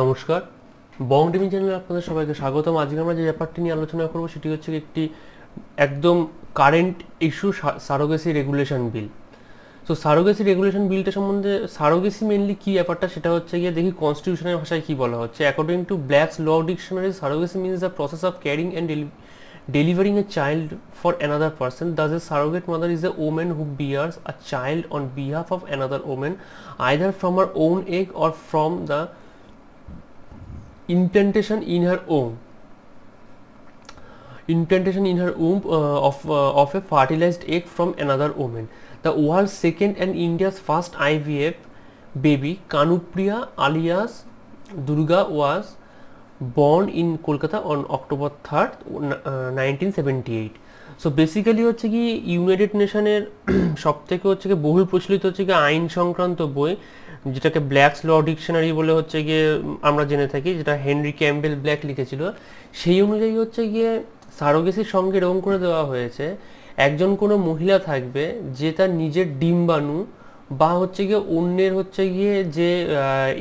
নমস্কার বং টিভি চ্যানেলে আপনাদের সবাইকে স্বাগতম আজকে আমরা যে ব্যাপারটি নিয়ে আলোচনা করবো সেটি হচ্ছে একটি একদম current issue surrogacy regulation bill তো সারোগেসি রেগুলেশন বিলটা সম্বন্ধে সারোগেসি মেনলি কী ব্যাপারটা সেটা হচ্ছে গিয়ে দেখি কনস্টিটিউশনের ভাষায় কী বলা হচ্ছে according to Black's law dictionary surrogacy means the process of carrying and delivering a child for another person thus a surrogate mother is a women who bears a child on behalf of another women either from her own egg or from the Implantation in her womb Implantation in her womb uh, of, uh, of a fertilized egg from another woman. The world's second and India's first IVF baby Kanupriya alias Durga was born in Kolkata on October 3rd, uh, 1978. So basically হচ্ছে কি United নেশনের সব থেকে হচ্ছে কি বহুল প্রচলিত হচ্ছে কি আইন সংক্রান্ত বই যেটাকে ব্ল্যাকস ল ডিকশনারি বলে হচ্ছে গিয়ে আমরা জেনে থাকি যেটা হেনরি ক্যাম্পবেল ব্ল্যাক লিখেছিল সেই অনুযায়ী হচ্ছে গিয়ে সারোগেসির সঙ্গে এরকম করে দেওয়া হয়েছে একজন কোনো মহিলা থাকবে যে তার নিজের ডিম্বাণু বা হচ্ছে গিয়ে অন্যের হচ্ছে গিয়ে যে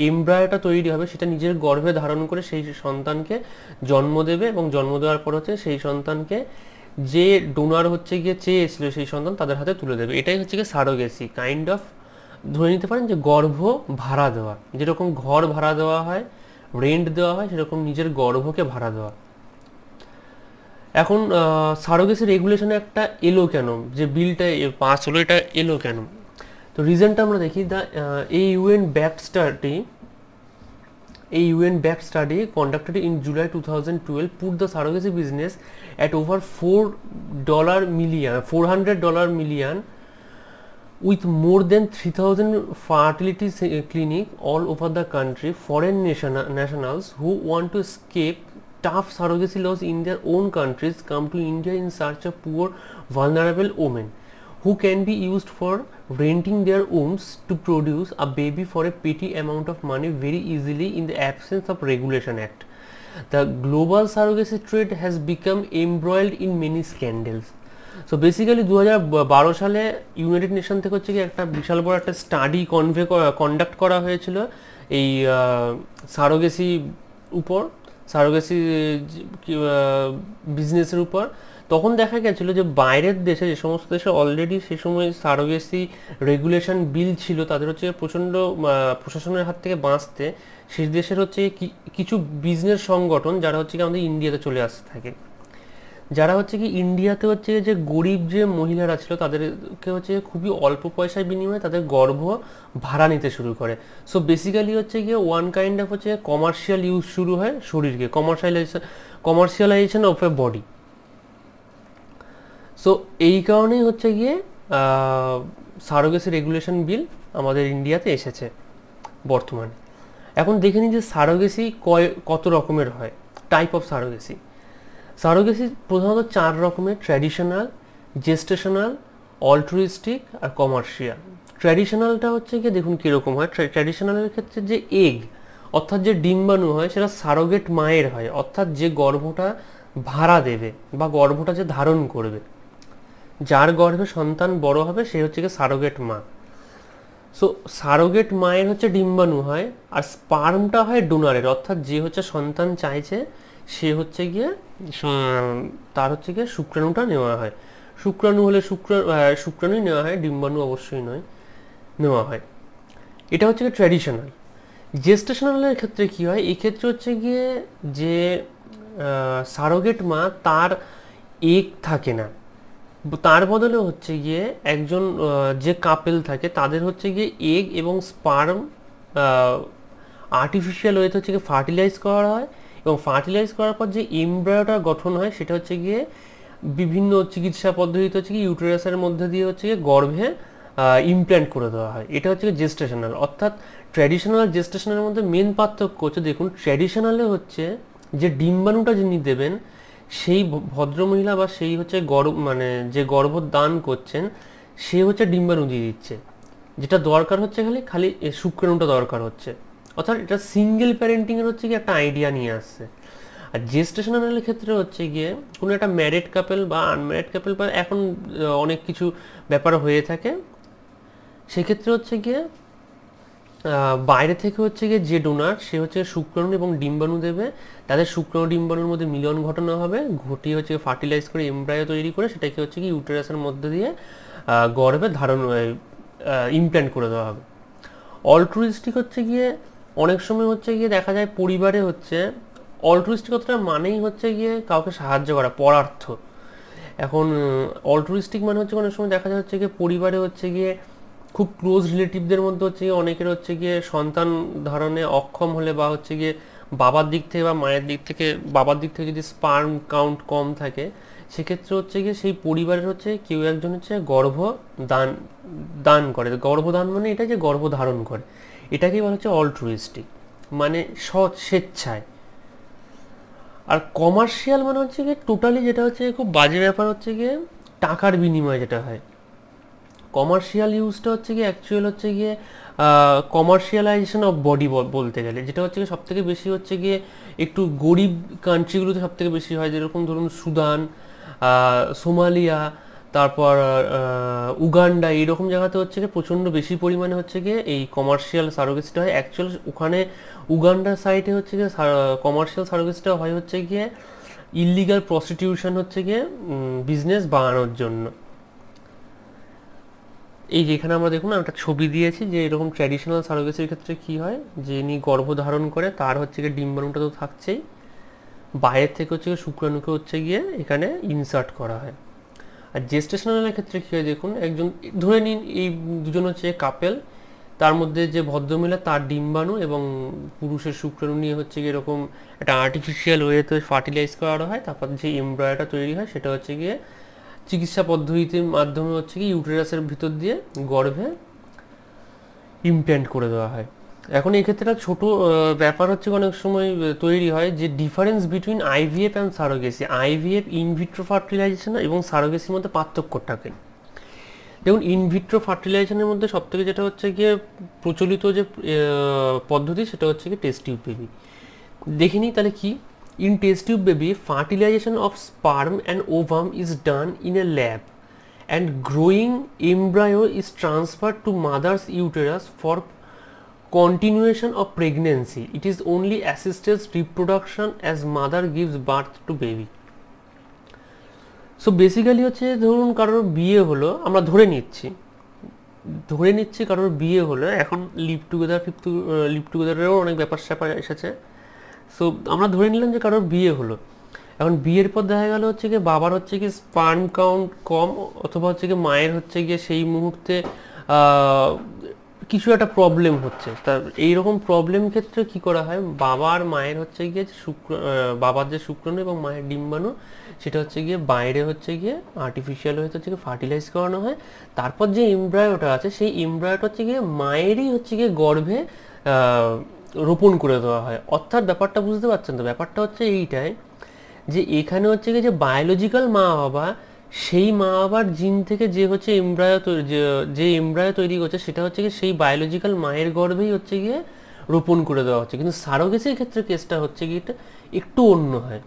এমব্রায়োটা তৈরি হবে সেটা নিজের গর্ভে ধারণ করে সেই সন্তানকে জন্ম দেবে এবং জন্ম দেওয়ার পর হচ্ছে সেই সন্তানকে যে ডোনার হচ্ছে গিয়ে চেয়েছিল সেই সন্তান তাদের হাতে তুলে দেবে এটাই হচ্ছে গিয়ে সারোগেসি কাইন্ড অফ ধরে নিতে পারেন যে গর্ভ ভাড়া দেওয়া যেরকম ঘর ভাড়া দেওয়া হয় রেন্ট দেওয়া হয় সেরকম নিজের গর্ভকে ভাড়া দেওয়া এখন সারোগেসি রেগুলেশনে একটা এলো কেন যে বিলটা পাস হলো এটা এলো কেন তো রিজনটা আমরা দেখি দ্য এই ইউএন ব্যাকস্টারটি a UN backed study conducted in July 2012 put the surrogacy business at over 4 dollar million dollar million with more than 3000 fertility uh, clinics all over the country foreign nation nationals who want to escape tough surrogacy laws in their own countries come to India in search of poor vulnerable women who can be used for renting their wombs to produce a baby for a petty amount of money very easily in the absence of regulation act. The global surrogacy trade has become embroiled in many scandals. So basically দু বারো সালে United nation থেকে হচ্ছে কি একটা বিশাল বড় একটা study convey conduct করা হয়েছিল এই সারোগেসি উপর সারোগেসি বিজনেসের উপর তখন দেখা গেছিল যে বাইরের দেশে যে সমস্ত দেশে অলরেডি সে সময় সারোগেসি রেগুলেশন বিল ছিল তাদের হচ্ছে প্রচণ্ড প্রশাসনের হাত থেকে বাঁচতে সে দেশের হচ্ছে কিছু বিজনেস সংগঠন যারা হচ্ছে কি আমাদের ইন্ডিয়াতে চলে আসতে থাকে যারা হচ্ছে কি ইন্ডিয়াতে হচ্ছে যে গরিব যে মহিলারা ছিল তাদেরকে হচ্ছে খুবই অল্প পয়সার বিনিময়ে তাদের গর্ভ ভাড়া নিতে শুরু করে সো বেসিক্যালি হচ্ছে গিয়ে ওয়ান কাইন্ড অফ হচ্ছে কমার্শিয়াল ইউজ শুরু হয় শরীরকে commercialisation commercialisation of a body so এই কারণেই হচ্ছে গিয়ে সারোগেসি রেগুলেশন বিল আমাদের ইন্ডিয়াতে এসেছে বর্তমানে এখন দেখে নিই যে সারোগেসি কয় কত রকমের হয় টাইপ অফ সারোগেসি সারোগেসি প্রধানত চার রকমের ট্র্যাডিশনাল জেস্টেশনাল অল্ট্রুইস্টিক আর কমার্শিয়াল ট্র্যাডিশনালটা হচ্ছে গিয়ে দেখুন কীরকম হয় ট্র্যাডিশনালের ক্ষেত্রে যে এগ অর্থাৎ যে ডিম্বাণু হয় সেটা সারোগেট মায়ের হয় অর্থাৎ যে গর্ভটা ভাড়া দেবে বা গর্ভটা যে ধারণ করবে যার গর্ভে সন্তান বড় হবে সে হচ্ছে গিয়ে সারোগেট মা সো সারোগেট মায়ের হচ্ছে ডিম্বাণু হয় আর স্পার্মটা হয় ডোনারের অর্থাৎ যে হচ্ছে সন্তান চাইছে সে হচ্ছে গিয়ে তার হচ্ছে গিয়ে শুক্রাণুটা নেওয়া হয় শুক্রাণু হলে শুক্র শুক্রাণুই নেওয়া হয় ডিম্বাণু অবশ্যই নয় নেওয়া হয় এটা হচ্ছে গিয়ে ট্র্যাডিশনাল জেস্টেশনালের ক্ষেত্রে কি হয় এক্ষেত্রে হচ্ছে গিয়ে যে সারোগেট মা তার এক থাকে না তার বদলে হচ্ছে গিয়ে একজন যে কাপেল থাকে তাদের হচ্ছে গিয়ে এগ এবং স্পার্ম আর্টিফিশিয়াল ওয়েতে হচ্ছে গিয়ে ফার্টিলাইজ করা হয় এবং ফার্টিলাইজ করার পর যে এমব্রয়ডার গঠন হয় সেটা হচ্ছে গিয়ে বিভিন্ন চিকিৎসা পদ্ধতিতে হচ্ছে গিয়ে ইউটেরাসের মধ্যে দিয়ে হচ্ছে গিয়ে গর্ভে ইমপ্ল্যান্ট করে দেওয়া হয় এটা হচ্ছে জেস্টেশনাল অর্থাৎ ট্র্যাডিশনাল জেস্টেশনের মধ্যে মেন পার্থক্য হচ্ছে দেখুন ট্র্যাডিশনালে হচ্ছে যে ডিম্বাণুটা যিনি দেবেন সেই ভদ্রমহিলা বা সেই হচ্ছে গর্ব মানে যে গর্ভ দান করছেন সে হচ্ছে ডিম্বাণু দিয়ে দিচ্ছে যেটা দরকার হচ্ছে খালি খালি শুক্রাণুটা দরকার হচ্ছে অর্থাৎ এটা সিঙ্গেল প্যারেন্টিংয়ের হচ্ছে গিয়ে একটা আইডিয়া নিয়ে আসছে আর জেস্টেশনালের ক্ষেত্রে হচ্ছে গিয়ে কোনো একটা ম্যারেড কাপেল বা আনম্যারেড কাপেল বা এখন অনেক কিছু ব্যাপার হয়ে থাকে সেক্ষেত্রে হচ্ছে গিয়ে বাইরে থেকে হচ্ছে গিয়ে যে ডোনার সে হচ্ছে শুক্রাণু এবং ডিম্বাণু দেবে তাদের শুক্রাণু ডিম্বাণুর মধ্যে মিলন ঘটানো হবে ঘটিয়ে হচ্ছে ফার্টিলাইজ করে এমব্রায়ো তৈরি করে সেটাকে হচ্ছে কি ইউটেরাসের মধ্যে দিয়ে গর্ভে ধারণ ইমপ্ল্যান্ট করে দেওয়া হবে অলট্রুইস্টিক হচ্ছে গিয়ে অনেক সময় হচ্ছে গিয়ে দেখা যায় পরিবারে হচ্ছে অলট্রুইস্টিকতাটা মানেই হচ্ছে গিয়ে কাউকে সাহায্য করা পরার্থ এখন অলট্রুইস্টিক মানে হচ্ছে অনেক সময় দেখা যায় হচ্ছে গিয়ে পরিবারে হচ্ছে গিয়ে খুব ক্লোজ রিলেটিভদের মধ্যে হচ্ছে গিয়ে অনেকের হচ্ছে গিয়ে সন্তান ধারণে অক্ষম হলে বা হচ্ছে গিয়ে বাবার দিক থেকে বা মায়ের দিক থেকে বাবার দিক থেকে যদি স্পার্ম কাউন্ট কম থাকে সেক্ষেত্রে হচ্ছে গিয়ে সেই পরিবারের হচ্ছে কেউ একজন হচ্ছে গর্ভ দান দান করে গর্ভদান মানে এটা যে গর্ভ ধারণ করে এটাকেই বলা হচ্ছে অল্ট্রুইস্টিক মানে সৎ স্বেচ্ছায় আর কমার্শিয়াল মানে হচ্ছে গিয়ে টোটালি যেটা হচ্ছে খুব বাজে ব্যাপার হচ্ছে গিয়ে টাকার বিনিময়ে যেটা হয় কমার্শিয়াল ইউজটা হচ্ছে গিয়ে অ্যাকচুয়াল হচ্ছে গিয়ে কমার্শিয়ালাইজেশন অফ বডি বলতে গেলে যেটা হচ্ছে গিয়ে থেকে বেশি হচ্ছে গিয়ে একটু গরিব কান্ট্রিগুলোতে সব থেকে বেশি হয় যেরকম ধরুন সুদান সোমালিয়া তারপর উগান্ডা এইরকম জায়গাতে হচ্ছে গিয়ে প্রচণ্ড বেশি পরিমাণে হচ্ছে গিয়ে এই কমার্শিয়াল সার্ভিসটা হয় অ্যাকচুয়াল ওখানে উগান্ডার সাইডে হচ্ছে গিয়ে কমার্শিয়াল সার্ভিসটা হয় হচ্ছে গিয়ে ইলিগাল প্রস্টিটিউশন হচ্ছে গিয়ে বিজনেস বাড়ানোর জন্য এই যেখানে আমরা দেখুন একটা ছবি দিয়েছি যে এরকম ট্র্যাডিশনাল সারোগেসির ক্ষেত্রে কি হয় যে ইনি গর্ভধারণ করে তার হচ্ছে গিয়ে ডিম্বাণুটা তো থাকছেই বাইরের থেকে হচ্ছে শুক্রাণুকে হচ্ছে গিয়ে এখানে ইনসার্ট করা হয় আর জেস্টেশনালের ক্ষেত্রে কী হয় দেখুন একজন ধরে নিন এই দুজন হচ্ছে কাপেল তার মধ্যে যে ভদ্রমহিলা তার ডিম্বাণু এবং পুরুষের শুক্রাণু নিয়ে হচ্ছে গিয়ে এরকম একটা আর্টিফিশিয়াল ওয়েতে ফার্টিলাইজ করা হয় তারপর যে এমব্রয়ডারটা তৈরি হয় সেটা হচ্ছে গিয়ে চিকিৎসা পদ্ধতির মাধ্যমে হচ্ছে কি ইউটেরাসের ভিতর দিয়ে গর্ভে ইমপ্ল্যান্ট করে দেওয়া হয় এখন এক্ষেত্রে একটা ছোটো ব্যাপার হচ্ছে অনেক সময় তৈরি হয় যে difference between IVF and surrogacy IVF in vitro fertilisation এবং সারোগেসির মধ্যে পার্থক্য থাকে দেখুন ইনভিট্রো ফার্টিলাইজেশনের মধ্যে সব থেকে যেটা হচ্ছে গিয়ে প্রচলিত যে পদ্ধতি সেটা হচ্ছে গিয়ে টেস্টিউ বেবি দেখিনি তাহলে কি In test tube baby, fertilization of sperm and ovum is done in a lab and growing embryo is transferred to mother's uterus for continuation of pregnancy. It is only assisted reproduction as mother gives birth to baby. So basically হচ্ছে ধরুন কারোর বিয়ে হলো আমরা ধরে নিচ্ছি ধরে নিচ্ছি কারোর বিয়ে হলো এখন লিভ টুগেদার ফিফ লিভ টুগেদারেরও অনেক ব্যাপার স্যাপার এসেছে সো আমরা ধরে নিলাম যে কারোর বিয়ে হলো এখন বিয়ের পর দেখা গেলো হচ্ছে গিয়ে বাবার হচ্ছে কি স্পার্ম কাউন্ট কম অথবা হচ্ছে গিয়ে মায়ের হচ্ছে গিয়ে সেই মুহূর্তে কিছু একটা প্রবলেম হচ্ছে তার এইরকম প্রবলেম ক্ষেত্রে কি করা হয় বাবার মায়ের হচ্ছে গিয়ে শুক্র বাবার যে শুক্রাণু এবং মায়ের ডিম্বাণু সেটা হচ্ছে গিয়ে বাইরে হচ্ছে গিয়ে আর্টিফিশিয়াল হয়ে হচ্ছে গিয়ে ফার্টিলাইজ করানো হয় তারপর যে এমব্রায়োটা আছে সেই এমব্রায়োটা হচ্ছে গিয়ে মায়েরই হচ্ছে গিয়ে গর্ভে রোপণ করে দেওয়া হয় অর্থাৎ ব্যাপারটা বুঝতে পারছেন তো ব্যাপারটা হচ্ছে এইটাই যে এখানে হচ্ছে কি যে বায়োলজিক্যাল মা বাবা সেই মা বাবার জিন থেকে যে হচ্ছে এমব্রায়ো যে এমব্রায়ো তৈরি করছে সেটা হচ্ছে কি সেই বায়োলজিক্যাল মায়ের গর্ভেই হচ্ছে গিয়ে রোপণ করে দেওয়া হচ্ছে কিন্তু সারোগেসির ক্ষেত্রে কেসটা হচ্ছে কি এটা একটু অন্য হয়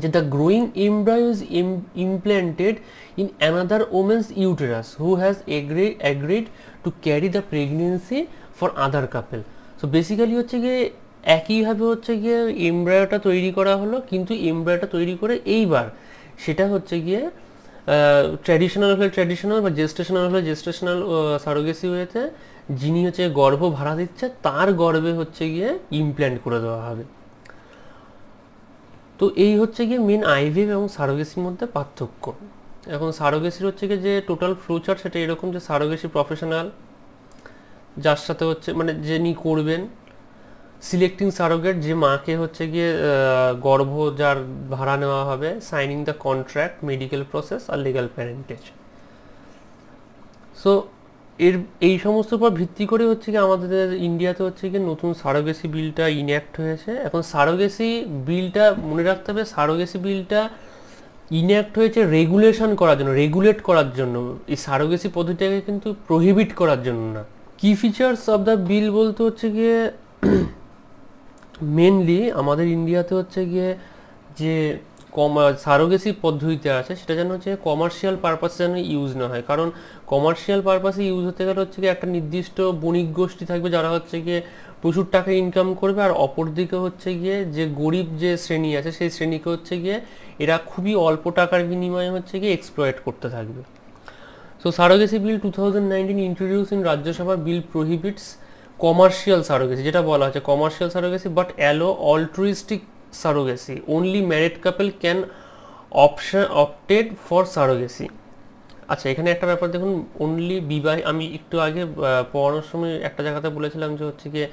যে the growing embryo is implanted in another women's uterus who has agree agreed to carry the pregnancy for other couple so basically হচ্ছে গিয়ে একইভাবে হচ্ছে গিয়ে এমব্রায়োটা তৈরি করা হলো কিন্তু এমব্রায়োটা তৈরি করে এইবার সেটা হচ্ছে গিয়ে ট্র্যাডিশনাল হলে ট্র্যাডিশনাল বা জেস্টেশনাল হলে জেস্টেশনাল সারোগেসি হয়েছে যিনি হচ্ছে গর্ভ ভাড়া দিচ্ছে তার গর্ভে হচ্ছে গিয়ে ইমপ্ল্যান্ট করে দেওয়া হবে তো এই হচ্ছে গিয়ে মেন আইভিএফ এবং সারোগেসির মধ্যে পার্থক্য এখন সারোগেসির হচ্ছে গিয়ে যে টোটাল ফ্লোচার সেটা এরকম যে সারোগেসি প্রফেশনাল যার সাথে হচ্ছে মানে যিনি করবেন সিলেক্টিং সারোগেট যে মাকে হচ্ছে গিয়ে গর্ভ যার ভাড়া নেওয়া হবে signing the contract medical process আর লিগাল প্যারেন্টেজ সো এর এই সমস্ত উপর ভিত্তি করে হচ্ছে কি আমাদের ইন্ডিয়াতে হচ্ছে কি নতুন সারোগেসি বিলটা ইনঅ্যাক্ট হয়েছে এখন সারোগেসি বিলটা মনে রাখতে হবে সারোগেসি বিলটা ইনঅ্যাক্ট হয়েছে রেগুলেশন করার জন্য রেগুলেট করার জন্য এই সারোগেসি পদ্ধতিটাকে কিন্তু প্রহিবিট করার জন্য না কি ফিচার্স অফ দ্য বিল বলতে হচ্ছে গিয়ে মেনলি আমাদের ইন্ডিয়াতে হচ্ছে গিয়ে যে কমার সারোগেসি পদ্ধতিতে আছে সেটা যেন হচ্ছে কমার্শিয়াল পারপাসে যেন ইউজ না হয় কারণ কমার্শিয়াল পারপাসে ইউজ হতে গেলে হচ্ছে গিয়ে একটা নির্দিষ্ট বণিক গোষ্ঠী থাকবে যারা হচ্ছে গিয়ে প্রচুর টাকা ইনকাম করবে আর অপরদিকে হচ্ছে গিয়ে যে গরিব যে শ্রেণী আছে সেই শ্রেণীকে হচ্ছে গিয়ে এরা খুবই অল্প টাকার বিনিময়ে হচ্ছে গিয়ে এক্সপ্লয়েট করতে থাকবে so surrogacy bill two thousand nineteen introduce in Rajya Sabha bill prohibits commercial surrogacy যেটা বলা হচ্ছে commercial surrogacy but allow altruistic surrogacy only married couple can option opted for surrogacy আচ্ছা এখানে একটা ব্যাপার দেখুন অনলি বিবাহ আমি একটু আগে পড়ানোর সময় একটা জায়গাতে বলেছিলাম যে হচ্ছে গিয়ে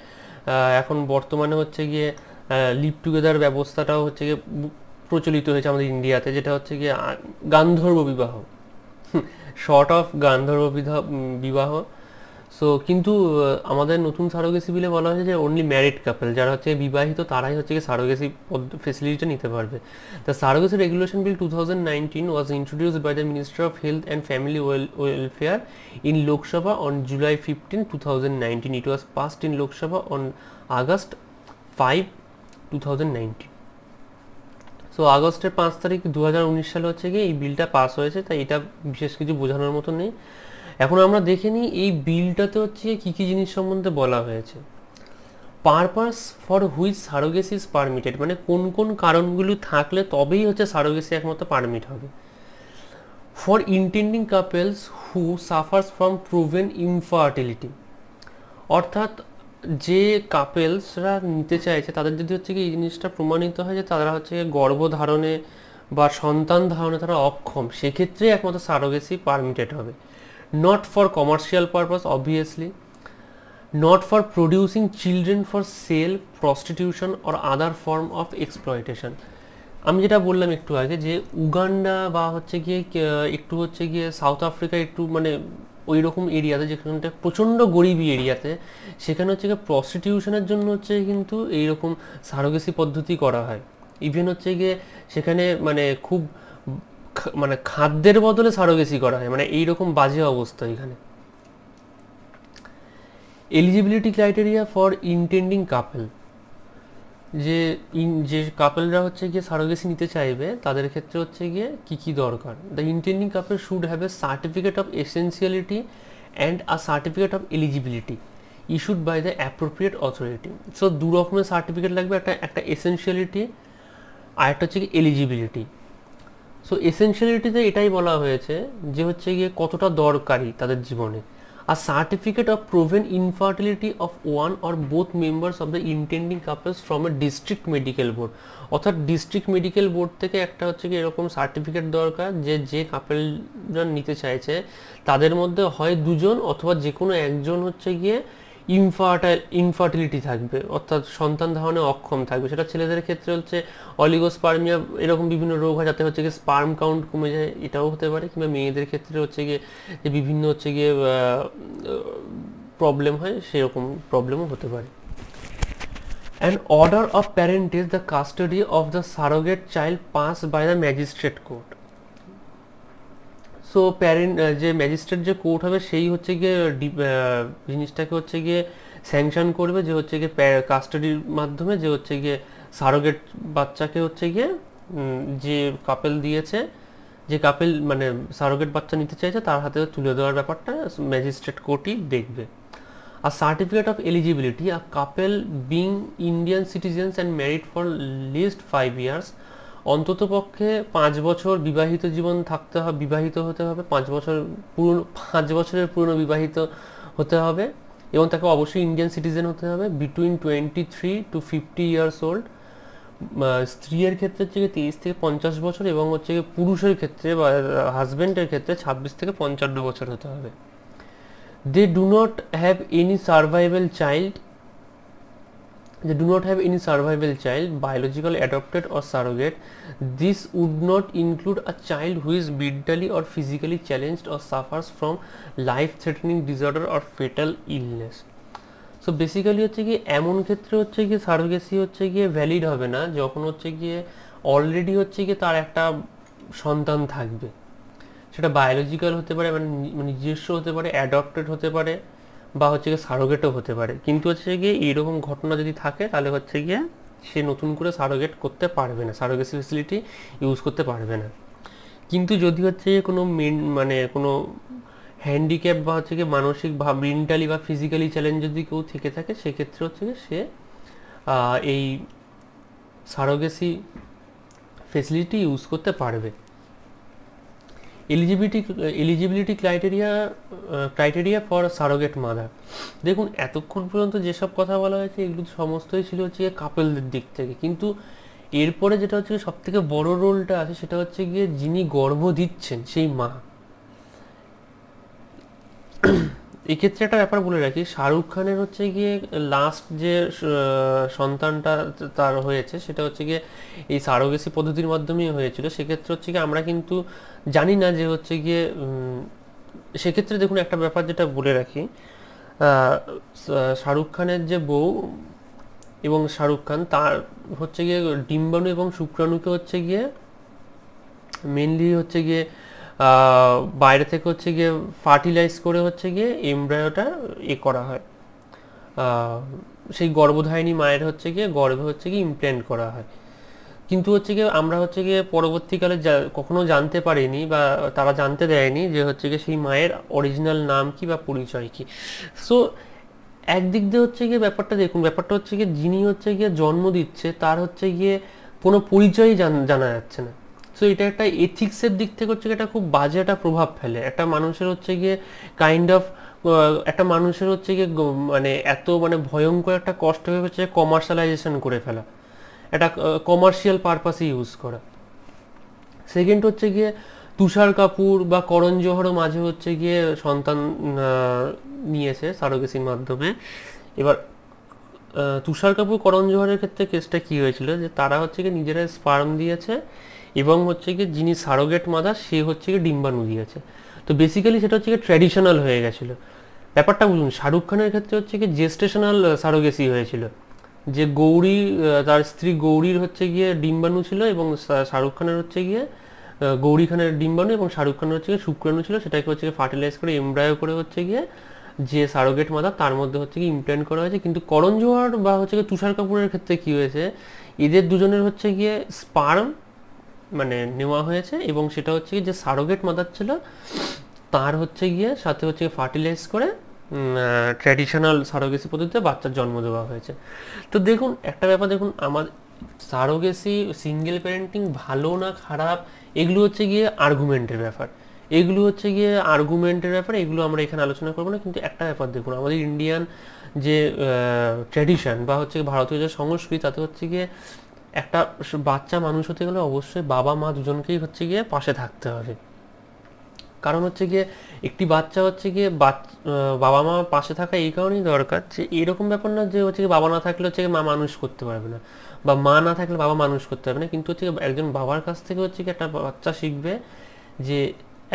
এখন বর্তমানে হচ্ছে গিয়ে লিভ টুগেদার ব্যবস্থাটাও হচ্ছে গিয়ে প্রচলিত হয়েছে আমাদের ইন্ডিয়াতে যেটা হচ্ছে গিয়ে গান্ধর্ব বিবাহ শর্ট অফ গান্ধর্ব বিবাহ সো কিন্তু আমাদের নতুন সারোগেসি বিলে বলা হয়েছে যে অনলি ম্যারিড কাপেল যারা হচ্ছে বিবাহিত তারাই হচ্ছে কি সারোগেসি ফেসিলিটিটা নিতে পারবে the surrogacy regulation bill two thousand nineteen was introduce by the minister of health and family welfare in Lok Sabha on July fifteen two thousand nineteen it was passed in Lok Sabha on August five two thousand nineteen so আগস্টের পাঁচ তারিখ দু সালে হচ্ছে গিয়ে এই বিলটা pass হয়েছে তাই এটা বিশেষ কিছু বোঝানোর মতো নেই এখন আমরা দেখে নিই এই বিলটাতে হচ্ছে কী কী জিনিস সম্বন্ধে বলা হয়েছে purpose for which surrogacy is permitted মানে কোন কোন কারণগুলো থাকলে তবেই হচ্ছে সারোগেসি একমাত্র পারমিট হবে for intending couples who suffers from proven infertility অর্থাৎ যে কাপেলসরা নিতে চাইছে তাদের যদি হচ্ছে কি এই জিনিসটা প্রমাণিত হয় যে তারা হচ্ছে গর্ভধারণে বা সন্তান ধারণে তারা অক্ষম সেক্ষেত্রে একমাত্র সারোগেসি পারমিটেড হবে not for commercial purpose obviously not for producing children for sale prostitution or other form of exploitation আমি যেটা বললাম একটু আগে যে উগান্ডা বা হচ্ছে গিয়ে একটু হচ্ছে গিয়ে সাউথ আফ্রিকা একটু মানে ওই রকম এরিয়াতে যেখানটা প্রচণ্ড গরিবী এরিয়াতে সেখানে হচ্ছে গিয়ে প্রস্টিটিউশনের জন্য হচ্ছে কিন্তু এইরকম সারোগেসি পদ্ধতি করা হয় ইভেন হচ্ছে গিয়ে সেখানে মানে খুব মানে খাদ্যের বদলে সারোগেসি করা হয় মানে এইরকম বাজে অবস্থা এখানে eligibility criteria for intending couple যে ইন যে কাপেলরা হচ্ছে গিয়ে সারোগেসি নিতে চাইবে তাদের ক্ষেত্রে হচ্ছে গিয়ে কী কী দরকার the intending couple should have a certificate of essentiality and a certificate of eligibility issued by the appropriate authority so দু রকমের সার্টিফিকেট লাগবে একটা একটা এসেন্সিয়ালিটি আর একটা হচ্ছে গিয়ে এলিজিবিলিটি সো এসেন্সিয়ালিটিতে এটাই বলা হয়েছে যে হচ্ছে গিয়ে কতটা দরকারি তাদের জীবনে A certificate of proven infertility of one or both members of the intending couples from a district medical board অর্থাৎ ডিস্ট্রিক্ট মেডিকেল বোর্ড থেকে একটা হচ্ছে কি এরকম সার্টিফিকেট দরকার যে যে কাপেলরা নিতে চাইছে তাদের মধ্যে হয় দুজন অথবা যে কোনো একজন হচ্ছে গিয়ে ইনফার্টাইল ইনফার্টিলিটি থাকবে অর্থাৎ সন্তান ধারণে অক্ষম থাকবে সেটা ছেলেদের ক্ষেত্রে হচ্ছে অলিগোস্পার্মিয়া এরকম বিভিন্ন রোগ হয় যাতে হচ্ছে গিয়ে স্পার্ম কাউন্ট কমে যায় এটাও হতে পারে কিংবা মেয়েদের ক্ষেত্রে হচ্ছে গিয়ে যে বিভিন্ন হচ্ছে গিয়ে প্রবলেম হয় সেরকম প্রবলেমও হতে পারে order of parent is the custody of the surrogate child pass by the magistrate court so parent uh, যে ম্যাজিস্ট্রেট যে কোর্ট হবে সেই হচ্ছে গিয়ে uh, জিনিসটাকে হচ্ছে গিয়ে স্যাংশন করবে যে হচ্ছে গিয়ে কাস্টাডির মাধ্যমে যে হচ্ছে গিয়ে সারোগেট বাচ্চাকে হচ্ছে গিয়ে যে কাপেল দিয়েছে যে কাপেল মানে সারোগেট বাচ্চা নিতে চাইছে তার হাতে তুলে দেওয়ার ব্যাপারটা ম্যাজিস্ট্রেট কোর্টই দেখবে আর সার্টিফিকেট অফ এলিজিবিলিটি আর couple being Indian citizens and married for least five years অন্ততপক্ষে পাঁচ বছর বিবাহিত জীবন থাকতে হবে বিবাহিত হতে হবে পাঁচ বছর পুরনো পাঁচ বছরের পুরনো বিবাহিত হতে হবে এবং তাকে অবশ্যই ইন্ডিয়ান সিটিজেন হতে হবে between twenty three to fifty years old স্ত্রীর ক্ষেত্রে হচ্ছে তেইশ থেকে পঞ্চাশ বছর এবং হচ্ছে পুরুষের ক্ষেত্রে বা হাজব্যান্ডের ক্ষেত্রে ছাব্বিশ থেকে পঞ্চান্ন বছর হতে হবে they do not have any survival child they do not have any survival child biological adopted or surrogate this would not include a child who is mentally or physically challenged or suffers from life threatening disorder or fatal illness so basically হচ্ছে গিয়ে এমন ক্ষেত্রে হচ্ছে গিয়ে সার্ভেসি হচ্ছে গিয়ে valid হবে না যখন হচ্ছে গিয়ে অলরেডি হচ্ছে গিয়ে তার একটা সন্তান থাকবে সেটা বায়োলজিক্যাল হতে পারে মানে নিজস্ব হতে পারে অ্যাডপ্টেড হতে পারে বা হচ্ছে গিয়ে সারোগেটও হতে পারে কিন্তু হচ্ছে গিয়ে এইরকম ঘটনা যদি থাকে তাহলে হচ্ছে গিয়ে সে নতুন করে সারোগেট করতে পারবে না সারোগেসি ফেসিলিটি ইউজ করতে পারবে না কিন্তু যদি হচ্ছে গিয়ে কোনো মেন মানে কোনো হ্যান্ডিক্যাপ বা হচ্ছে গিয়ে মানসিক বা মেন্টালি বা ফিজিক্যালি চ্যালেঞ্জ যদি কেউ থেকে থাকে সেক্ষেত্রে হচ্ছে গিয়ে সে এই সারোগেসি ফেসিলিটি ইউজ করতে পারবে eligibility eligibility criteria criteria for surrogate mother দেখুন এতক্ষণ পর্যন্ত যেসব কথা বলা হয়েছে এগুলো সমস্তই ছিল হচ্ছে কাপেলদের দিক থেকে কিন্তু এরপরে যেটা হচ্ছে সব থেকে বড় রোলটা আছে সেটা হচ্ছে গিয়ে যিনি গর্ভ দিচ্ছেন সেই মা এক্ষেত্রে একটা ব্যাপার বলে রাখি শাহরুখ খানের হচ্ছে গিয়ে লাস্ট যে সন্তানটা তার হয়েছে সেটা হচ্ছে গিয়ে এই সারোগেসি পদ্ধতির মাধ্যমেই হয়েছিল সেক্ষেত্রে হচ্ছে গিয়ে আমরা কিন্তু জানি না যে হচ্ছে গিয়ে সেক্ষেত্রে দেখুন একটা ব্যাপার যেটা বলে রাখি শাহরুখ খানের যে বউ এবং শাহরুখ খান তার হচ্ছে গিয়ে ডিম্বাণু এবং শুক্রাণুকে হচ্ছে গিয়ে মেনলি হচ্ছে গিয়ে বাইরে থেকে হচ্ছে গিয়ে ফার্টিলাইজ করে হচ্ছে গিয়ে এমব্রায়োটা এ করা হয় সেই গর্ভধারিণী মায়ের হচ্ছে গিয়ে গর্ভে হচ্ছে গিয়ে ইমপ্ল্যান্ট করা হয় কিন্তু হচ্ছে গিয়ে আমরা হচ্ছে গিয়ে পরবর্তীকালে কখনো জানতে পারিনি বা তারা জানতে দেয়নি যে হচ্ছে গিয়ে সেই মায়ের অরিজিনাল নাম কি বা পরিচয় কি সো একদিক দিয়ে হচ্ছে গিয়ে ব্যাপারটা দেখুন ব্যাপারটা হচ্ছে গিয়ে যিনি হচ্ছে গিয়ে জন্ম দিচ্ছে তার হচ্ছে গিয়ে কোনো পরিচয়ই জানা যাচ্ছে না সো এটা একটা এথিক্সের দিক থেকে হচ্ছে এটা খুব বাজে একটা প্রভাব ফেলে একটা মানুষের হচ্ছে গিয়ে কাইন্ড অফ একটা মানুষের হচ্ছে গিয়ে মানে এত মানে ভয়ঙ্কর একটা কষ্ট হয়ে হচ্ছে কমার্শিয়ালাইজেশন করে ফেলা একটা কমার্শিয়াল পারপাসে ইউজ করা সেকেন্ড হচ্ছে গিয়ে তুষার কাপুর বা করণ জোহরও মাঝে হচ্ছে গিয়ে সন্তান নিয়েছে সারোগেসির মাধ্যমে এবার তুষার কাপুর করণ জোহরের ক্ষেত্রে কেসটা কি হয়েছিল যে তারা হচ্ছে গিয়ে নিজেরা স্পার্ম দিয়েছে এবং হচ্ছে কি যিনি সারোগেট মাদার সে হচ্ছে কি ডিম্বাণু দিয়েছে তো বেসিক্যালি সেটা হচ্ছে কি ট্র্যাডিশনাল হয়ে গেছিলো ব্যাপারটা বুঝুন শাহরুখ খানের ক্ষেত্রে হচ্ছে কি জেস্টেশনাল সারোগেসি হয়েছিল যে গৌরী তার স্ত্রী গৌরীর হচ্ছে গিয়ে ডিম্বাণু ছিল এবং শাহরুখ খানের হচ্ছে গিয়ে গৌরী খানের ডিম্বাণু এবং শাহরুখ খানের হচ্ছে গিয়ে শুক্রাণু ছিল সেটাকে হচ্ছে গিয়ে ফার্টিলাইজ করে এমব্রায়ো করে হচ্ছে গিয়ে যে সারোগেট মাদার তার মধ্যে হচ্ছে কি ইমপ্ল্যান্ট করা হয়েছে কিন্তু করণ জোহর বা হচ্ছে গিয়ে তুষার কাপুরের ক্ষেত্রে কী হয়েছে এদের দুজনের হচ্ছে গিয়ে স্পার্ম মানে নেওয়া হয়েছে এবং সেটা হচ্ছে যে সারোগেট মাদার ছিল তার হচ্ছে গিয়ে সাথে হচ্ছে ফার্টিলাইজ করে ট্র্যাডিশনাল সারোগেসি পদ্ধতিতে বাচ্চার জন্ম দেওয়া হয়েছে তো দেখুন একটা ব্যাপার দেখুন আমার সারোগেসি সিঙ্গেল প্যারেন্টিং ভালো না খারাপ এগুলো হচ্ছে গিয়ে আর্গুমেন্টের ব্যাপার এগুলো হচ্ছে গিয়ে আর্গুমেন্টের ব্যাপার এগুলো আমরা এখানে আলোচনা করবো না কিন্তু একটা ব্যাপার দেখুন আমাদের ইন্ডিয়ান যে ট্র্যাডিশন বা হচ্ছে ভারতীয় যে সংস্কৃতি তাতে হচ্ছে গিয়ে একটা বাচ্চা মানুষ হতে গেলে অবশ্যই বাবা মা দুজনকেই হচ্ছে গিয়ে পাশে থাকতে হবে কারণ হচ্ছে গিয়ে একটি বাচ্চা হচ্ছে গিয়ে বাবা মা পাশে থাকা এই কারণেই দরকার যে এরকম ব্যাপার না যে হচ্ছে বাবা না থাকলে হচ্ছে মা মানুষ করতে পারবে না বা মা না থাকলে বাবা মানুষ করতে পারবে না কিন্তু হচ্ছে একজন বাবার কাছ থেকে হচ্ছে একটা বাচ্চা শিখবে যে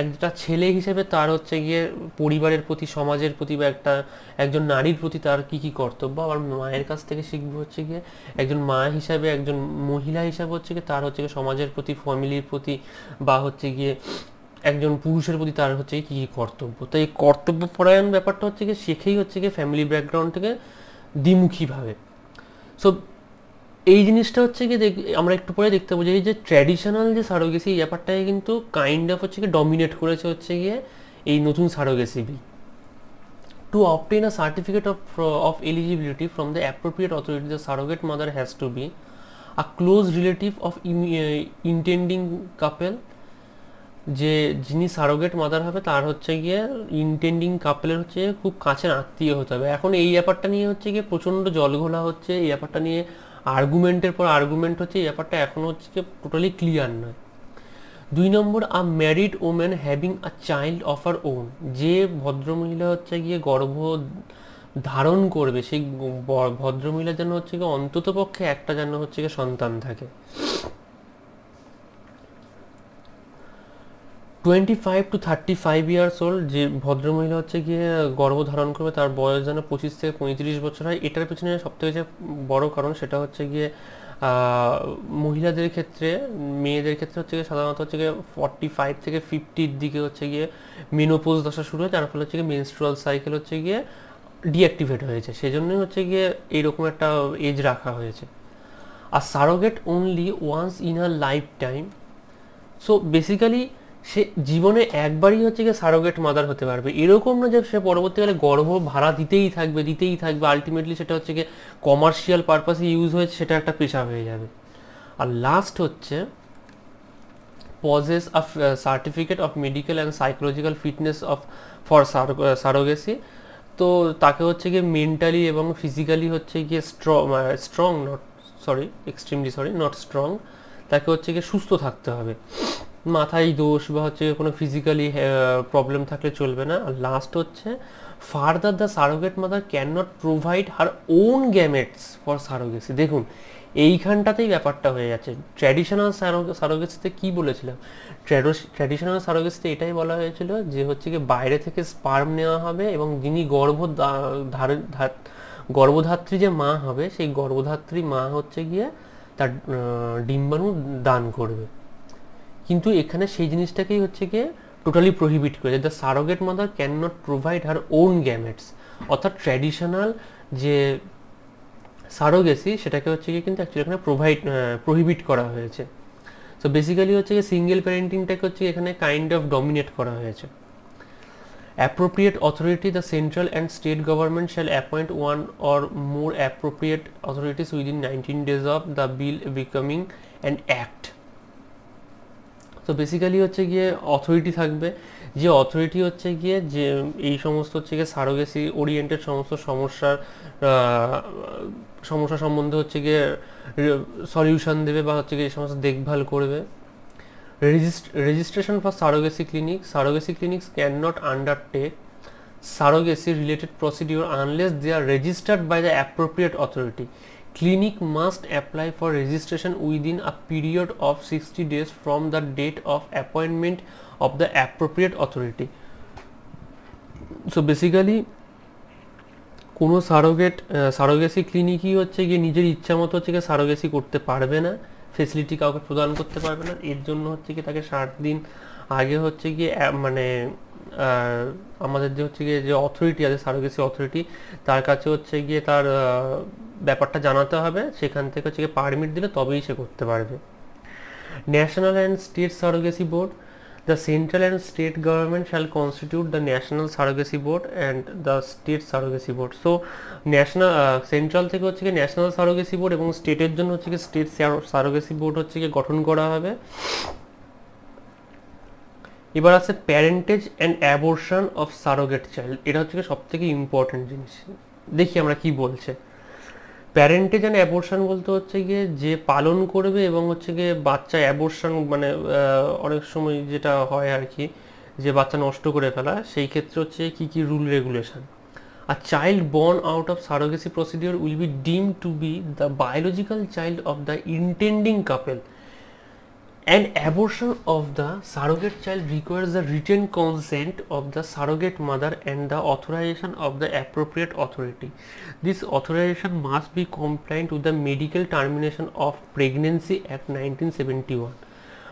একটা ছেলে হিসেবে তার হচ্ছে গিয়ে পরিবারের প্রতি সমাজের প্রতি বা একটা একজন নারীর প্রতি তার কি কি কর্তব্য আমার মায়ের কাছ থেকে শিখবো হচ্ছে গিয়ে একজন মা হিসাবে একজন মহিলা হিসাবে হচ্ছে গিয়ে তার হচ্ছে গিয়ে সমাজের প্রতি ফ্যামিলির প্রতি বা হচ্ছে গিয়ে একজন পুরুষের প্রতি তার হচ্ছে কী কী কর্তব্য তো এই কর্তব্য পরায়ণ ব্যাপারটা হচ্ছে গিয়ে শেখেই হচ্ছে গিয়ে ফ্যামিলি ব্যাকগ্রাউন্ড থেকে দ্বিমুখীভাবে সো এই জিনিসটা হচ্ছে কি আমরা একটু পরে দেখতে পাবো যে এই যে ট্র্যাডিশনাল যে সারোগেসি এই ব্যাপারটাকে কিন্তু কাইন্ড অফ হচ্ছে কি ডমিনেট করেছে হচ্ছে গিয়ে এই নতুন surrogacy bill to obtain a certificate of of eligibility from the appropriate authority the surrogate mother has to be a close relative of intending couple যে যিনি সারোগেট মাদার হবে তার হচ্ছে গিয়ে ইন্টেন্ডিং কাপেলের হচ্ছে খুব কাছের আত্মীয় হতে হবে এখন এই ব্যাপারটা নিয়ে হচ্ছে গিয়ে প্রচণ্ড জলঘোলা হচ্ছে এই ব্যাপারটা নিয়ে আর্গুমেন্টের পর আর্গুমেন্ট হচ্ছে এই ব্যাপারটা এখনও হচ্ছে টোটালি ক্লিয়ার নয় দুই নম্বর a married woman having a child of her own যে ভদ্রমহিলা হচ্ছে গিয়ে গর্ভ ধারণ করবে সেই ভদ্রমহিলা যেন হচ্ছে গিয়ে অন্ততপক্ষে একটা যেন হচ্ছে গিয়ে সন্তান থাকে twenty five to thirty five years old যে ভদ্রমহিলা হচ্ছে গিয়ে গর্ভধারণ করবে তার বয়স যেন পঁচিশ থেকে পঁয়ত্রিশ বছর হয় এটার পিছনে সবথেকে যে বড় কারণ সেটা হচ্ছে গিয়ে মহিলাদের ক্ষেত্রে মেয়েদের ক্ষেত্রে হচ্ছে গিয়ে সাধারণত হচ্ছে গিয়ে ফর্টি ফাইভ থেকে ফিফটির দিকে হচ্ছে গিয়ে মেনোপোজ দশা শুরু হয় যার ফলে হচ্ছে গিয়ে মেনস্ট্রুয়াল সাইকেল হচ্ছে গিয়ে ডিঅ্যাক্টিভেট হয়েছে সেজন্যই হচ্ছে গিয়ে এরকম একটা এজ রাখা হয়েছে আর surrogate only once in a life time so basically সে জীবনে একবারই হচ্ছে গিয়ে সারোগেট মাদার হতে পারবে এরকম না যে সে পরবর্তীকালে গর্ভ ভাড়া দিতেই থাকবে দিতেই থাকবে আলটিমেটলি সেটা হচ্ছে গিয়ে কমার্শিয়াল পারপাসে ইউজ হয়েছে সেটা একটা পেশা হয়ে যাবে আর লাস্ট হচ্ছে possess of certificate of medical and psychological fitness of for surrogacy তো তাকে হচ্ছে গিয়ে মেন্টালি এবং ফিজিক্যালি হচ্ছে গিয়ে strong strong not sorry extremely sorry not strong তাকে হচ্ছে গিয়ে সুস্থ থাকতে হবে মাথায় দোষ বা হচ্ছে কোনো ফিজিক্যালি প্রবলেম থাকলে চলবে না আর লাস্ট হচ্ছে further the surrogate mother can not provide her own gametes for surrogacy দেখুন এইখানটাতেই ব্যাপারটা হয়ে যাচ্ছে ট্র্যাডিশনাল সারোগেসিতে কি বলেছিলাম ট্র্যাডিশনাল সারোগেসিতে এটাই বলা হয়েছিল যে হচ্ছে কি বাইরে থেকে স্পার্ম নেওয়া হবে এবং যিনি গর্ভ ধার গর্ভধাত্রী যে মা হবে সেই গর্ভধাত্রী মা হচ্ছে গিয়ে তার ডিম্বাণু দান করবে কিন্তু এখানে সেই জিনিসটাকেই হচ্ছে গিয়ে টোটালি প্রহিবিট করেছে the surrogate mother can not provide her own gametes অর্থাৎ ট্র্যাডিশনাল যে সারোগেসি সেটাকে হচ্ছে গিয়ে কিন্তু অ্যাকচুয়ালি এখানে প্রোভাইড প্রহিবিট করা হয়েছে সো বেসিক্যালি হচ্ছে গিয়ে সিঙ্গেল প্যারেন্টিংটাকে হচ্ছে এখানে কাইন্ড অফ ডমিনেট করা হয়েছে appropriate authority the central and state government shall appoint one or more appropriate authorities within nineteen days of the bill becoming and act তো basically হচ্ছে গিয়ে অথরিটি থাকবে যে অথরিটি হচ্ছে গিয়ে যে এই সমস্ত হচ্ছে গিয়ে সারোগেসি ওরিয়েন্টেড সমস্ত সমস্যার সমস্যা সম্বন্ধে হচ্ছে গিয়ে সলিউশন দেবে বা হচ্ছে গিয়ে এই সমস্ত দেখভাল করবে registration for surrogacy clinic surrogacy clinics can not undertake surrogacy related procedure unless they are registered by the appropriate authority clinic must apply for registration within a period of 60 days from the date of appointment of the appropriate authority so basically কোনো surrogate surrogacy ক্লিনিকই হচ্ছে গিয়ে নিজের ইচ্ছা মতো হচ্ছে গিয়ে surrogacy করতে পারবে না ফেসিলিটি কাউকে প্রদান করতে পারবে না এর জন্য হচ্ছে কি তাকে ষাট দিন আগে হচ্ছে গিয়ে মানে আমাদের যে হচ্ছে গিয়ে যে অথরিটি আছে সারোগেসি অথরিটি তার কাছে হচ্ছে গিয়ে তার ব্যাপারটা জানাতে হবে সেখান থেকে হচ্ছে গিয়ে পারমিট দিলে তবেই সে করতে পারবে national and state surrogacy board the central and state government shall constitute the national surrogacy board and the state surrogacy board so national central থেকে হচ্ছে গিয়ে ন্যাশনাল সারোগেসি বোর্ড এবং স্টেটের জন্য হচ্ছে গিয়ে স্টেট সারোগেসি বোর্ড হচ্ছে গিয়ে গঠন করা হবে এবার আছে parentage and abortion of surrogate child এটা হচ্ছে সব থেকে ইম্পর্টেন্ট জিনিস দেখি আমরা কি বলছে প্যারেন্টেজ অ্যান্ড অ্যাবর্শন বলতে হচ্ছে গিয়ে যে পালন করবে এবং হচ্ছে গিয়ে বাচ্চা অ্যাবর্শন মানে অনেক সময় যেটা হয় আর কি যে বাচ্চা নষ্ট করে ফেলা সেই ক্ষেত্রে হচ্ছে কি কি রুল রেগুলেশন আর child born out of surrogacy procedure will be deem to be the biological child of the intending couple An abortion of the surrogate child requires the written consent of the surrogate mother and the authorization of the appropriate authority. This authorization must be compliant to the Medical Termination of Pregnancy Act 1971.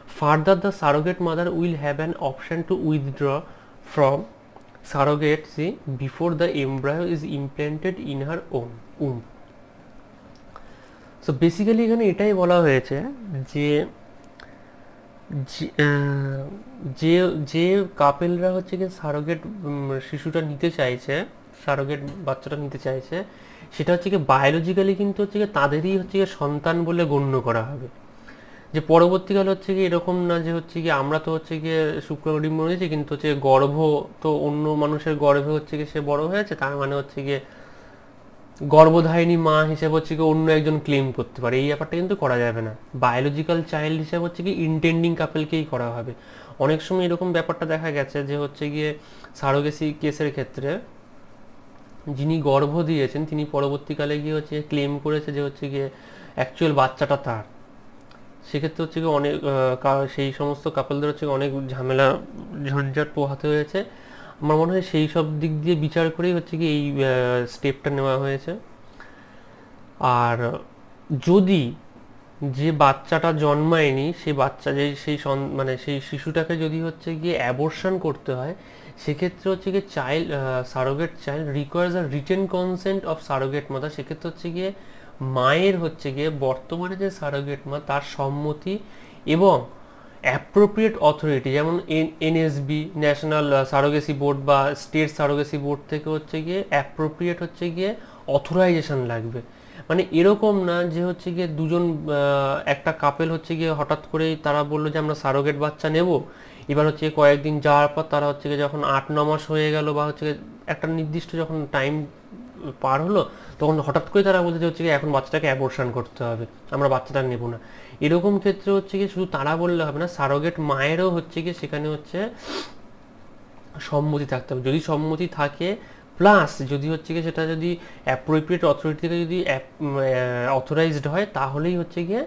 Further, the surrogate mother will have an option to withdraw from surrogacy before the embryo is implanted in her own womb. So basically এখানে এটাই বলা হয়েছে যে যে কাপেলরা হচ্ছে কি surrogate শিশুটা নিতে চাইছে সারোগেট বাচ্চাটা নিতে চাইছে সেটা হচ্ছে কি বায়োলজিক্যালি কিন্তু হচ্ছে কি তাদেরই হচ্ছে কি সন্তান বলে গণ্য করা হবে যে পরবর্তীকালে হচ্ছে কি এরকম না যে হচ্ছে কি আমরা তো হচ্ছে গিয়ে শুক্রডিম্ব রয়েছে কিন্তু হচ্ছে গর্ভ তো অন্য মানুষের গর্ভে হচ্ছে কি সে বড় হয়েছে তার মানে হচ্ছে গিয়ে গর্ভধারিণী মা হিসেবে হচ্ছে কি অন্য একজন ক্লেম করতে পারে এই ব্যাপারটা কিন্তু করা যাবে না বায়োলজিক্যাল চাইল্ড হিসেবে হচ্ছে কি ইন্টেন্ডিং কাপেলকেই করা হবে অনেক সময় এরকম ব্যাপারটা দেখা গেছে যে হচ্ছে গিয়ে সারোগেসি কেসের ক্ষেত্রে যিনি গর্ভ দিয়েছেন তিনি পরবর্তীকালে গিয়ে হচ্ছে ক্লেম করেছে যে হচ্ছে গিয়ে অ্যাকচুয়াল বাচ্চাটা তার সেক্ষেত্রে হচ্ছে গিয়ে অনেক সেই সমস্ত কাপলদের হচ্ছে অনেক ঝামেলা ঝঞ্ঝাট পোহাতে হয়েছে আমার মনে হয় সেই সব দিক দিয়ে বিচার করেই হচ্ছে কি এই স্টেপটা নেওয়া হয়েছে আর যদি যে বাচ্চাটা জন্মায়নি সেই বাচ্চা যে সেই মানে সেই শিশুটাকে যদি হচ্ছে গিয়ে অ্যাবর্শন করতে হয় সেক্ষেত্রে হচ্ছে গিয়ে child surrogate child requires a written consent of surrogate mother সেক্ষেত্রে হচ্ছে গিয়ে মায়ের হচ্ছে গিয়ে বর্তমানে যে সারোগেট মা তার সম্মতি এবং অ্যাপ্রোপ্রিয়েট অথরিটি যেমন এনএসবি ন্যাশনাল সারোগেসি বোর্ড বা স্টেট সারোগেসি বোর্ড থেকে হচ্ছে গিয়ে অ্যাপ্রোপ্রিয়েট হচ্ছে গিয়ে অথরাইজেশন লাগবে মানে এরকম না যে হচ্ছে গিয়ে দুজন একটা কাপেল হচ্ছে গিয়ে হঠাৎ করেই তারা বললো যে আমরা সারোগেট বাচ্চা নেব এবার হচ্ছে কয়েকদিন যাওয়ার পর তারা হচ্ছে গিয়ে যখন আট ন মাস হয়ে গেল বা হচ্ছে একটা নির্দিষ্ট যখন টাইম পার হলো তখন হঠাৎ করে তারা বলতে যে হচ্ছে এখন বাচ্চাটাকে অ্যাবর্শন করতে হবে আমরা বাচ্চাটা নেব না এরকম ক্ষেত্রে হচ্ছে কি শুধু তারা বললে হবে না সারোগেট মায়েরও হচ্ছে কি সেখানে হচ্ছে সম্মতি থাকতে হবে যদি সম্মতি থাকে প্লাস যদি হচ্ছে গিয়ে সেটা যদি অ্যাপ্রোপ্রিয়েট অথরিটি থেকে যদি অথরাইজড হয় তাহলেই হচ্ছে গিয়ে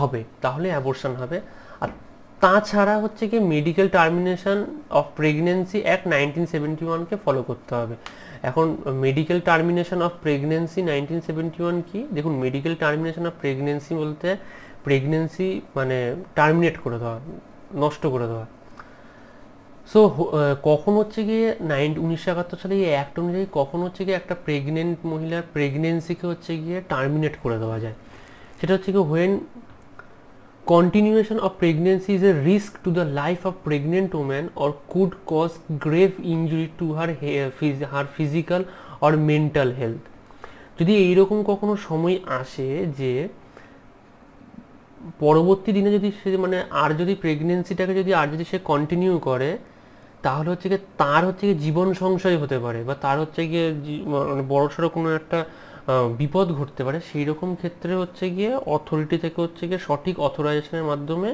হবে তাহলে অ্যাবর্শন হবে আর তাছাড়া হচ্ছে কি medical termination of pregnancy act nineteen seventy ওয়ানকে ফলো করতে হবে এখন medical termination of pregnancy nineteen seventy one কি দেখুন মেডিকেল টার্মিনেশন অফ প্রেগনেন্সি বলতে প্রেগনেন্সি মানে টার্মিনেট করে দেওয়া নষ্ট করে দেওয়া সো কখন হচ্ছে গিয়ে নাইন উনিশশো একাত্তর সালে এই অ্যাক্ট অনুযায়ী কখন হচ্ছে গিয়ে একটা প্রেগনেন্ট মহিলার প্রেগনেন্সিকে হচ্ছে গিয়ে টার্মিনেট করে দেওয়া যায় সেটা হচ্ছে গিয়ে when Continuation of pregnancy is a risk to the life of pregnant woman or could cause grave injury to her, her physical or mental health. যদি এইরকম কখনো সময় আসে যে পরবর্তী দিনে যদি সে মানে আর যদি প্রেগনেন্সিটাকে যদি আর যদি সে কন্টিনিউ করে তাহলে হচ্ছে গিয়ে তার হচ্ছে গিয়ে জীবন সংশয় হতে পারে বা তার হচ্ছে গিয়ে মানে বড়সড় কোনো একটা বিপদ ঘটতে পারে সেই রকম ক্ষেত্রে হচ্ছে গিয়ে অথরিটি থেকে হচ্ছে গিয়ে সঠিক অথরাইজেশনের মাধ্যমে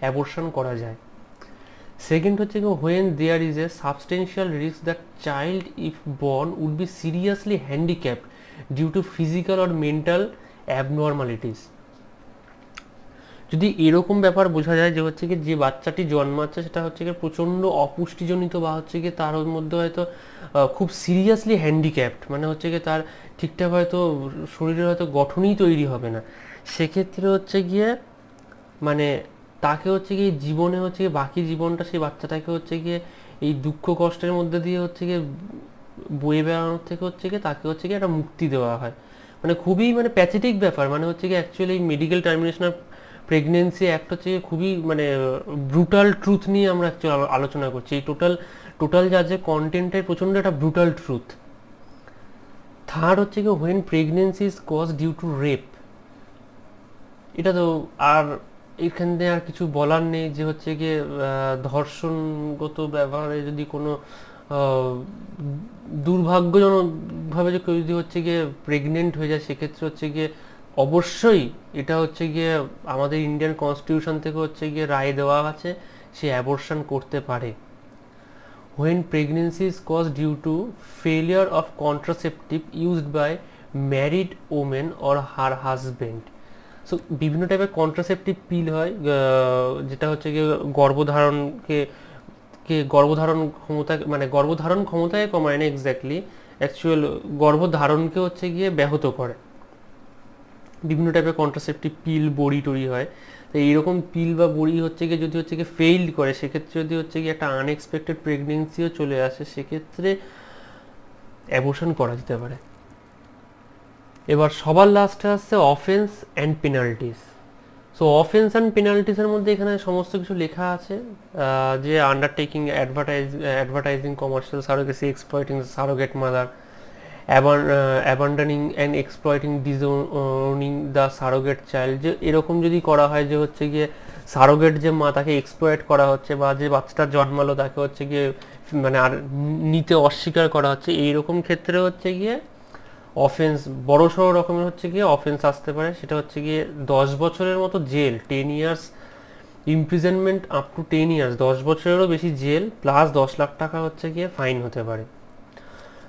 অ্যাবর্শন করা যায় সেকেন্ড হচ্ছে গিয়ে when there is a substantial risk that child if born would be seriously handicap due to physical or mental abnormalities যদি এরকম ব্যাপার বোঝা যায় যে হচ্ছে কি যে বাচ্চাটি জন্মাচ্ছে সেটা হচ্ছে কি প্রচণ্ড অপুষ্টিজনিত বা হচ্ছে কি তার মধ্যে হয়তো খুব সিরিয়াসলি হ্যান্ডিক্যাপড মানে হচ্ছে কি তার ঠিকঠাক হয়তো শরীরের হয়তো গঠনই তৈরি হবে না সেক্ষেত্রে হচ্ছে গিয়ে মানে তাকে হচ্ছে গিয়ে জীবনে হচ্ছে গিয়ে বাকি জীবনটা সেই বাচ্চাটাকে হচ্ছে গিয়ে এই দুঃখ কষ্টের মধ্যে দিয়ে হচ্ছে গিয়ে বয়ে বেড়ানোর থেকে হচ্ছে গিয়ে তাকে হচ্ছে গিয়ে একটা মুক্তি দেওয়া হয় মানে খুবই মানে প্যাথেটিক ব্যাপার মানে হচ্ছে কি অ্যাকচুয়ালি মেডিকেল টার্মিনেশনের প্রেগনেন্সি অ্যাক্ট হচ্ছে খুবই মানে ব্রুটাল ট্রুথ নিয়ে আমরা আলোচনা করছি এই টোটাল টোটাল যা যে কন্টেন্টের প্রচণ্ড একটা ব্রুটাল ট্রুথ থার্ড হচ্ছে কি when pregnancy is cause due to rape এটা তো আর এখান থেকে আর কিছু বলার নেই যে হচ্ছে গিয়ে ধর্ষণগত ব্যবহারে যদি কোনো দুর্ভাগ্যজনকভাবে যে কেউ যদি হচ্ছে গিয়ে প্রেগনেন্ট হয়ে যায় সেক্ষেত্রে হচ্ছে গিয়ে অবশ্যই এটা হচ্ছে গিয়ে আমাদের ইন্ডিয়ান কনস্টিটিউশন থেকে হচ্ছে গিয়ে রায় দেওয়া আছে সে অ্যাবর্শন করতে পারে when pregnancy is cause due to failure of contraceptive used by married women or her husband so বিভিন্ন টাইপের কন্ট্রাসেপটিভ পিল হয় যেটা হচ্ছে গিয়ে গর্ভধারণকে কে গর্ভধারণ ক্ষমতা মানে গর্ভধারণ ক্ষমতায় কমায় না এক্স্যাক্টলি অ্যাকচুয়াল গর্ভধারণকে হচ্ছে গিয়ে ব্যাহত করে বিভিন্ন টাইপের কন্ট্রাসেপটিভ পিল বড়ি টড়ি হয় তো এইরকম পিল বা বড়ি হচ্ছে গিয়ে যদি হচ্ছে গিয়ে ফেইল্ড করে সেক্ষেত্রে যদি হচ্ছে গিয়ে একটা আনএক্সপেক্টেড প্রেগনেন্সিও চলে আসে সেক্ষেত্রে অ্যাবোশন করা যেতে পারে এবার সবার লাস্টে আসছে offence and penalties so offence and পেনাল্টিসের মধ্যে এখানে সমস্ত কিছু লেখা আছে যে undertaking advertise advertising commercial surrogacy exploiting surrogate mother abandoning and exploiting disowning the surrogate child যে এরকম যদি করা হয় যে হচ্ছে গিয়ে সারোগেট যে মা তাকে এক্সপ্লয়েট করা হচ্ছে বা যে বাচ্চাটা জন্মালো তাকে হচ্ছে গিয়ে মানে আর নিতে অস্বীকার করা হচ্ছে এইরকম ক্ষেত্রে হচ্ছে গিয়ে অফেন্স বড় সড়ো রকমের হচ্ছে গিয়ে অফেন্স আসতে পারে সেটা হচ্ছে গিয়ে দশ বছরের মতো jail ten years imprisonment up to ten years দশ বছরেরও বেশি জেল প্লাস দশ লাখ টাকা হচ্ছে গিয়ে ফাইন হতে পারে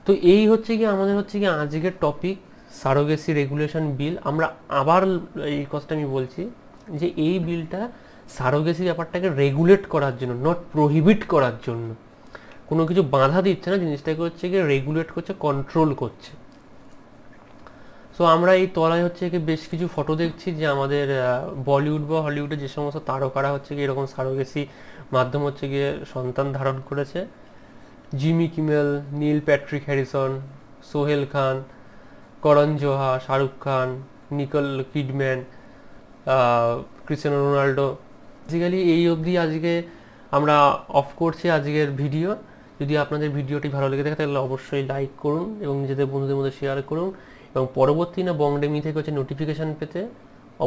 তো এই হচ্ছে কি আমাদের হচ্ছে কি আজকের টপিক সারোগেসি রেগুলেশন বিল আমরা আবার এই কথাটা আমি বলছি যে এই বিলটা সারোগেসি ব্যাপারটাকে রেগুলেট করার জন্য নট প্রহিবিট করার জন্য কোনো কিছু বাধা দিচ্ছে না জিনিসটাকে হচ্ছে গিয়ে রেগুলেট করছে কন্ট্রোল করছে সো আমরা এই তলায় হচ্ছে গিয়ে বেশ কিছু ফটো দেখছি যে আমাদের বলিউড বা হলিউডে যে সমস্ত তারকারা হচ্ছে গিয়ে এরকম সারোগেসি মাধ্যম হচ্ছে গিয়ে সন্তান ধারণ করেছে Jimmy Kimmel Neil Patrick Harrison Sohail Khan Karan Johar Shahrukh Khan Nicole Kidman Cristiano Ronaldo basically এই অবধি আজকে আমরা অফ করছি আজকের ভিডিও যদি আপনাদের ভিডিওটি ভালো লেগে থাকে তাহলে অবশ্যই লাইক করুন এবং নিজেদের বন্ধুদের মধ্যে শেয়ার করুন এবং পরবর্তী না বংডেমি থেকে হচ্ছে নোটিফিকেশান পেতে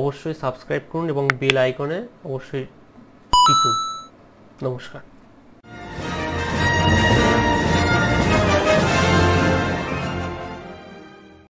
অবশ্যই সাবস্ক্রাইব করুন এবং বেল আইকনে অবশ্যই টিপুন নমস্কার